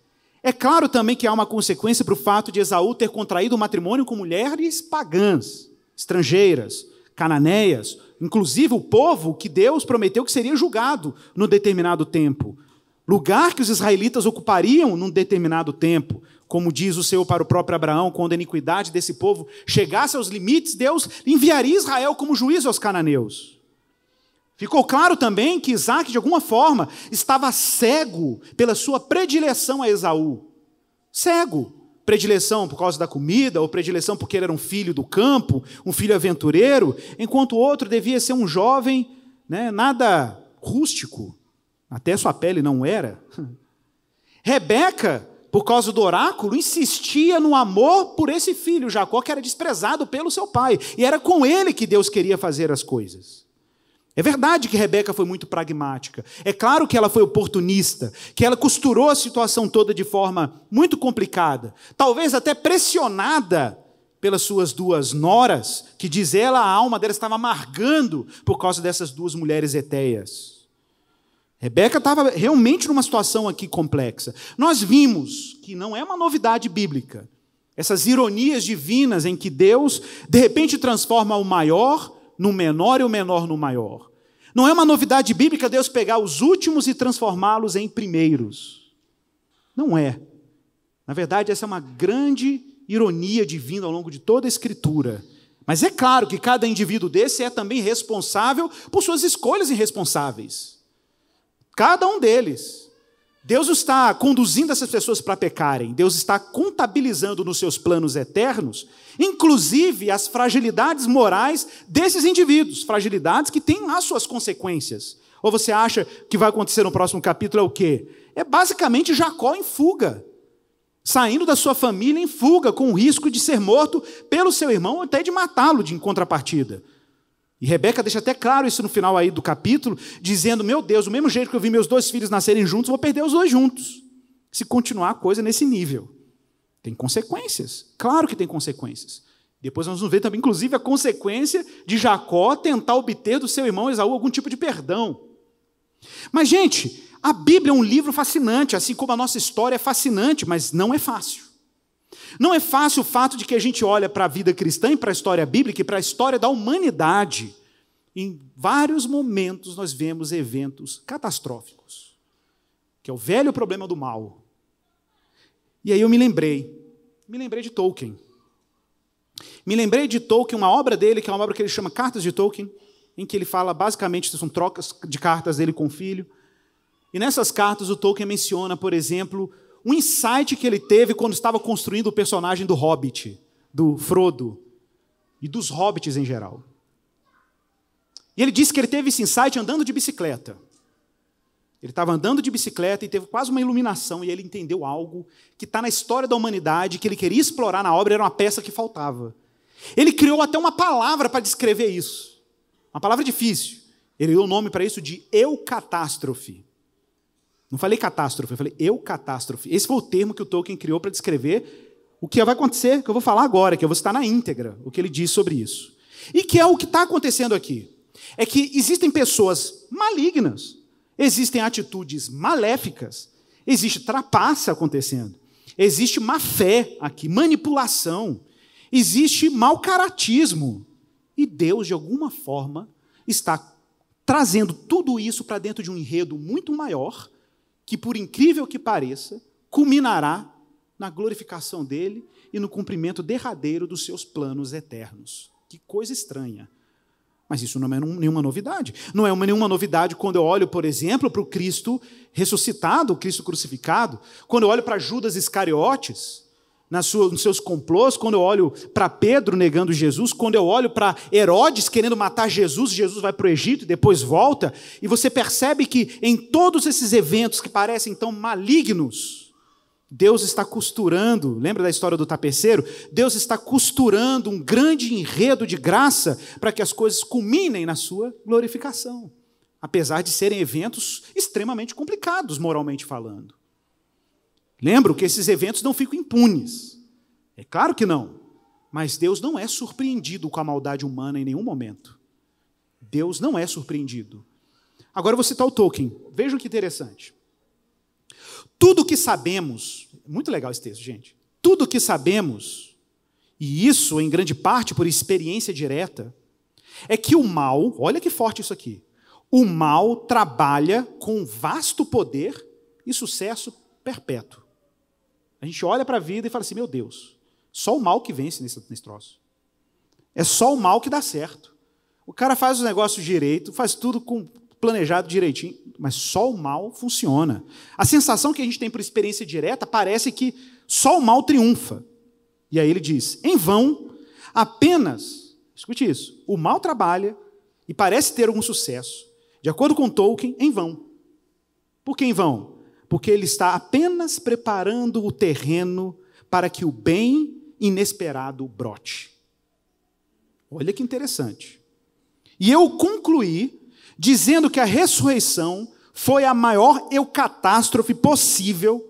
É claro também que há uma consequência para o fato de Esaú ter contraído o matrimônio com mulheres pagãs, estrangeiras, cananeias, inclusive o povo que Deus prometeu que seria julgado no determinado tempo. Lugar que os israelitas ocupariam num determinado tempo. Como diz o Senhor para o próprio Abraão, quando a iniquidade desse povo chegasse aos limites, Deus enviaria Israel como juízo aos cananeus. Ficou claro também que Isaac, de alguma forma, estava cego pela sua predileção a Esaú. Cego predileção por causa da comida, ou predileção porque ele era um filho do campo, um filho aventureiro, enquanto o outro devia ser um jovem, né, nada rústico, até sua pele não era. Rebeca, por causa do oráculo, insistia no amor por esse filho, Jacó, que era desprezado pelo seu pai, e era com ele que Deus queria fazer as coisas. É verdade que Rebeca foi muito pragmática. É claro que ela foi oportunista, que ela costurou a situação toda de forma muito complicada, talvez até pressionada pelas suas duas noras, que diz ela, a alma dela estava amargando por causa dessas duas mulheres etéias. Rebeca estava realmente numa situação aqui complexa. Nós vimos que não é uma novidade bíblica. Essas ironias divinas em que Deus, de repente, transforma o maior no menor e o menor no maior. Não é uma novidade bíblica Deus pegar os últimos e transformá-los em primeiros. Não é. Na verdade, essa é uma grande ironia divina ao longo de toda a Escritura. Mas é claro que cada indivíduo desse é também responsável por suas escolhas irresponsáveis. Cada um deles. Deus está conduzindo essas pessoas para pecarem, Deus está contabilizando nos seus planos eternos, inclusive as fragilidades morais desses indivíduos, fragilidades que têm as suas consequências. Ou você acha que vai acontecer no próximo capítulo é o quê? É basicamente Jacó em fuga, saindo da sua família em fuga, com o risco de ser morto pelo seu irmão ou até de matá-lo de contrapartida. E Rebeca deixa até claro isso no final aí do capítulo, dizendo: Meu Deus, do mesmo jeito que eu vi meus dois filhos nascerem juntos, vou perder os dois juntos. Se continuar a coisa nesse nível, tem consequências. Claro que tem consequências. Depois nós vamos ver também, inclusive, a consequência de Jacó tentar obter do seu irmão Esaú algum tipo de perdão. Mas, gente, a Bíblia é um livro fascinante, assim como a nossa história é fascinante, mas não é fácil. Não é fácil o fato de que a gente olha para a vida cristã e para a história bíblica e para a história da humanidade. Em vários momentos nós vemos eventos catastróficos, que é o velho problema do mal. E aí eu me lembrei, me lembrei de Tolkien. Me lembrei de Tolkien, uma obra dele, que é uma obra que ele chama Cartas de Tolkien, em que ele fala basicamente, são trocas de cartas dele com o filho. E nessas cartas o Tolkien menciona, por exemplo, um insight que ele teve quando estava construindo o personagem do Hobbit, do Frodo, e dos hobbits em geral. E ele disse que ele teve esse insight andando de bicicleta. Ele estava andando de bicicleta e teve quase uma iluminação, e ele entendeu algo que está na história da humanidade, que ele queria explorar na obra, era uma peça que faltava. Ele criou até uma palavra para descrever isso. Uma palavra difícil. Ele deu o nome para isso de eucatástrofe. Não falei catástrofe, eu falei eu catástrofe. Esse foi o termo que o Tolkien criou para descrever o que vai acontecer, que eu vou falar agora, que eu vou estar na íntegra o que ele diz sobre isso. E que é o que está acontecendo aqui. É que existem pessoas malignas, existem atitudes maléficas, existe trapaça acontecendo, existe má fé aqui, manipulação, existe mau caratismo. E Deus, de alguma forma, está trazendo tudo isso para dentro de um enredo muito maior que, por incrível que pareça, culminará na glorificação dele e no cumprimento derradeiro dos seus planos eternos. Que coisa estranha. Mas isso não é nenhuma novidade. Não é uma, nenhuma novidade quando eu olho, por exemplo, para o Cristo ressuscitado, o Cristo crucificado, quando eu olho para Judas Iscariotes, nos seus complôs, quando eu olho para Pedro negando Jesus, quando eu olho para Herodes querendo matar Jesus, Jesus vai para o Egito e depois volta, e você percebe que em todos esses eventos que parecem tão malignos, Deus está costurando, lembra da história do tapeceiro? Deus está costurando um grande enredo de graça para que as coisas culminem na sua glorificação, apesar de serem eventos extremamente complicados, moralmente falando. Lembro que esses eventos não ficam impunes. É claro que não. Mas Deus não é surpreendido com a maldade humana em nenhum momento. Deus não é surpreendido. Agora vou citar o Tolkien. Veja que interessante. Tudo que sabemos, muito legal esse texto, gente. Tudo que sabemos, e isso em grande parte por experiência direta, é que o mal, olha que forte isso aqui. O mal trabalha com vasto poder e sucesso perpétuo. A gente olha para a vida e fala assim: meu Deus, só o mal que vence nesse, nesse troço. É só o mal que dá certo. O cara faz os negócios direito, faz tudo com planejado direitinho, mas só o mal funciona. A sensação que a gente tem por experiência direta parece que só o mal triunfa. E aí ele diz: em vão, apenas, escute isso, o mal trabalha e parece ter algum sucesso, de acordo com Tolkien, em vão. Por que em vão? porque ele está apenas preparando o terreno para que o bem inesperado brote. Olha que interessante. E eu concluí dizendo que a ressurreição foi a maior eucatástrofe possível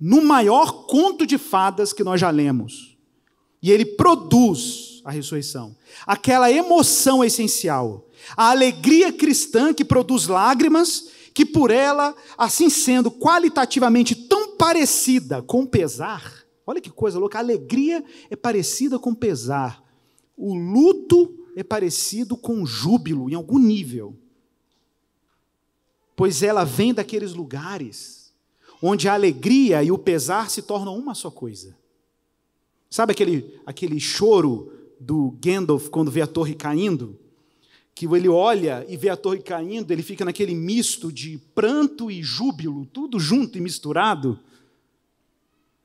no maior conto de fadas que nós já lemos. E ele produz a ressurreição, aquela emoção essencial, a alegria cristã que produz lágrimas que por ela, assim sendo qualitativamente tão parecida com pesar, olha que coisa louca, a alegria é parecida com pesar, o luto é parecido com júbilo, em algum nível. Pois ela vem daqueles lugares onde a alegria e o pesar se tornam uma só coisa. Sabe aquele, aquele choro do Gandalf quando vê a torre caindo? que ele olha e vê a torre caindo, ele fica naquele misto de pranto e júbilo, tudo junto e misturado.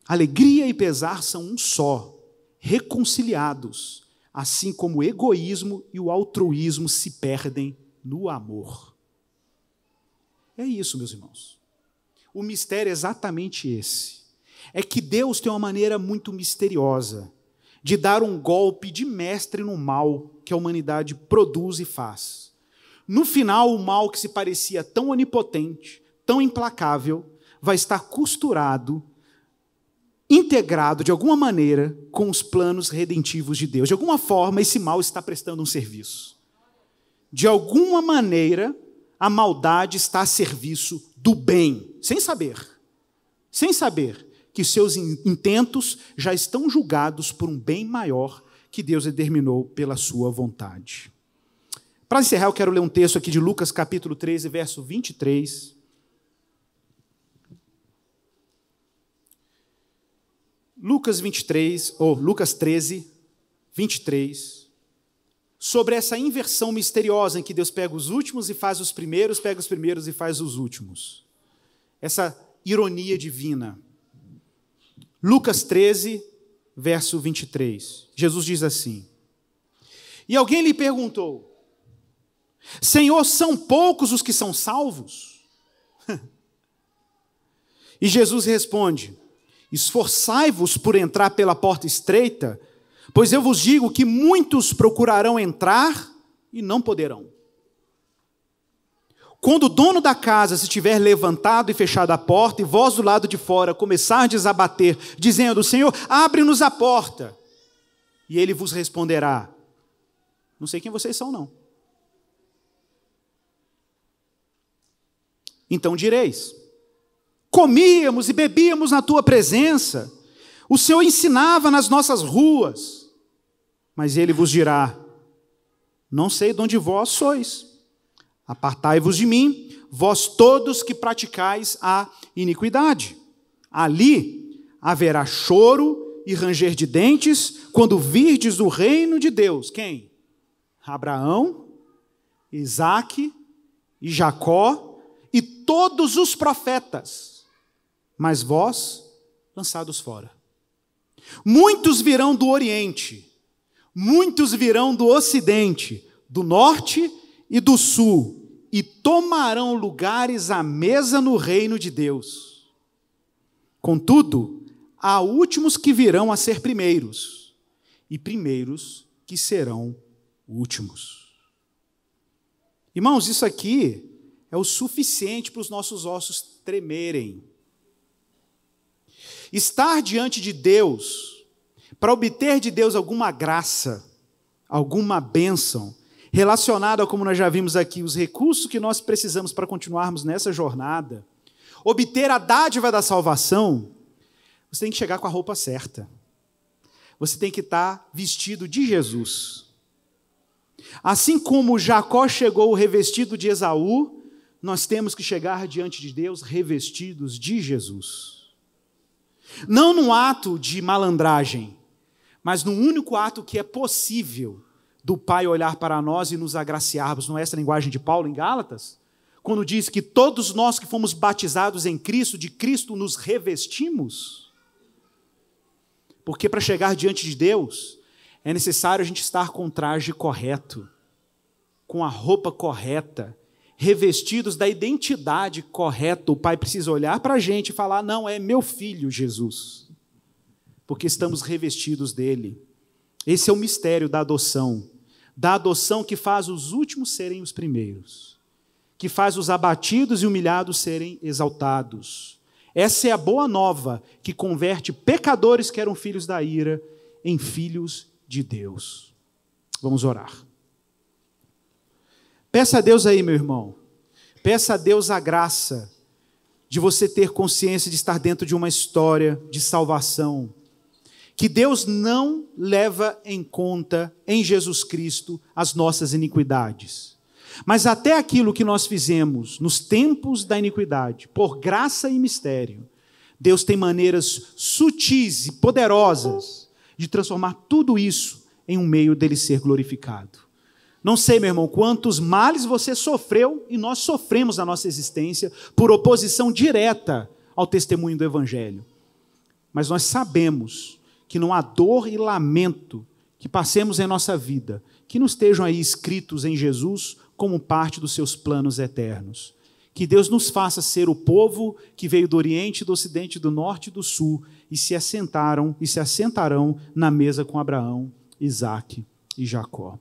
Alegria e pesar são um só, reconciliados, assim como o egoísmo e o altruísmo se perdem no amor. É isso, meus irmãos. O mistério é exatamente esse. É que Deus tem uma maneira muito misteriosa de dar um golpe de mestre no mal que a humanidade produz e faz. No final, o mal que se parecia tão onipotente, tão implacável, vai estar costurado, integrado de alguma maneira com os planos redentivos de Deus. De alguma forma, esse mal está prestando um serviço. De alguma maneira, a maldade está a serviço do bem, sem saber. Sem saber que seus intentos já estão julgados por um bem maior que Deus determinou pela sua vontade. Para encerrar, eu quero ler um texto aqui de Lucas, capítulo 13, verso 23. Lucas 23, ou Lucas 13, 23, sobre essa inversão misteriosa em que Deus pega os últimos e faz os primeiros, pega os primeiros e faz os últimos. Essa ironia divina. Lucas 13, verso 23. Jesus diz assim: E alguém lhe perguntou: Senhor, são poucos os que são salvos? e Jesus responde: Esforçai-vos por entrar pela porta estreita, pois eu vos digo que muitos procurarão entrar e não poderão. Quando o dono da casa se tiver levantado e fechado a porta, e vós do lado de fora começardes a bater, dizendo: Senhor, abre-nos a porta. E ele vos responderá: Não sei quem vocês são, não. Então direis: Comíamos e bebíamos na tua presença, o Senhor ensinava nas nossas ruas. Mas ele vos dirá: Não sei de onde vós sois Apartai-vos de mim, vós todos que praticais a iniquidade. Ali haverá choro e ranger de dentes quando virdes o reino de Deus. Quem? Abraão, Isaque e Jacó e todos os profetas. Mas vós lançados fora. Muitos virão do Oriente, muitos virão do Ocidente, do Norte e do Sul e tomarão lugares à mesa no reino de Deus. Contudo, há últimos que virão a ser primeiros, e primeiros que serão últimos. Irmãos, isso aqui é o suficiente para os nossos ossos tremerem. Estar diante de Deus, para obter de Deus alguma graça, alguma bênção, relacionado a como nós já vimos aqui, os recursos que nós precisamos para continuarmos nessa jornada, obter a dádiva da salvação, você tem que chegar com a roupa certa. Você tem que estar vestido de Jesus. Assim como Jacó chegou revestido de Esaú, nós temos que chegar diante de Deus revestidos de Jesus. Não num ato de malandragem, mas num único ato que é possível do Pai olhar para nós e nos agraciarmos. Não é essa a linguagem de Paulo em Gálatas? Quando diz que todos nós que fomos batizados em Cristo, de Cristo nos revestimos. Porque para chegar diante de Deus, é necessário a gente estar com o traje correto, com a roupa correta, revestidos da identidade correta. O Pai precisa olhar para a gente e falar: não, é meu filho Jesus, porque estamos revestidos dele. Esse é o mistério da adoção da adoção que faz os últimos serem os primeiros, que faz os abatidos e humilhados serem exaltados. Essa é a boa nova que converte pecadores que eram filhos da ira em filhos de Deus. Vamos orar. Peça a Deus aí, meu irmão. Peça a Deus a graça de você ter consciência de estar dentro de uma história de salvação que Deus não leva em conta em Jesus Cristo as nossas iniquidades. Mas até aquilo que nós fizemos nos tempos da iniquidade, por graça e mistério, Deus tem maneiras sutis e poderosas de transformar tudo isso em um meio dele ser glorificado. Não sei, meu irmão, quantos males você sofreu e nós sofremos na nossa existência por oposição direta ao testemunho do Evangelho. Mas nós sabemos que não há dor e lamento que passemos em nossa vida, que não estejam aí escritos em Jesus como parte dos seus planos eternos. Que Deus nos faça ser o povo que veio do Oriente, do Ocidente, do Norte e do Sul e se assentaram e se assentarão na mesa com Abraão, Isaque e Jacó.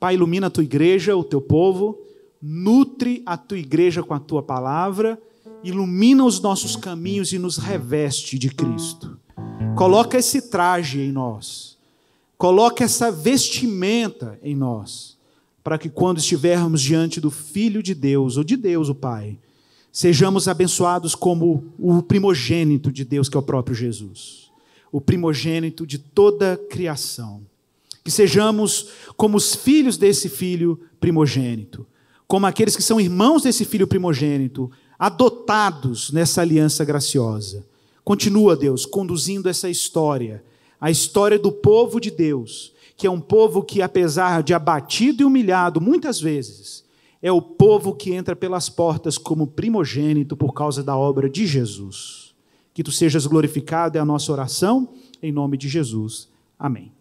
Pai, ilumina a tua igreja, o teu povo, nutre a tua igreja com a tua palavra, ilumina os nossos caminhos e nos reveste de Cristo. Coloca esse traje em nós. Coloca essa vestimenta em nós, para que quando estivermos diante do Filho de Deus ou de Deus o Pai, sejamos abençoados como o primogênito de Deus, que é o próprio Jesus, o primogênito de toda criação. Que sejamos como os filhos desse filho primogênito, como aqueles que são irmãos desse filho primogênito, adotados nessa aliança graciosa Continua, Deus, conduzindo essa história, a história do povo de Deus, que é um povo que, apesar de abatido e humilhado muitas vezes, é o povo que entra pelas portas como primogênito por causa da obra de Jesus. Que tu sejas glorificado é a nossa oração, em nome de Jesus. Amém.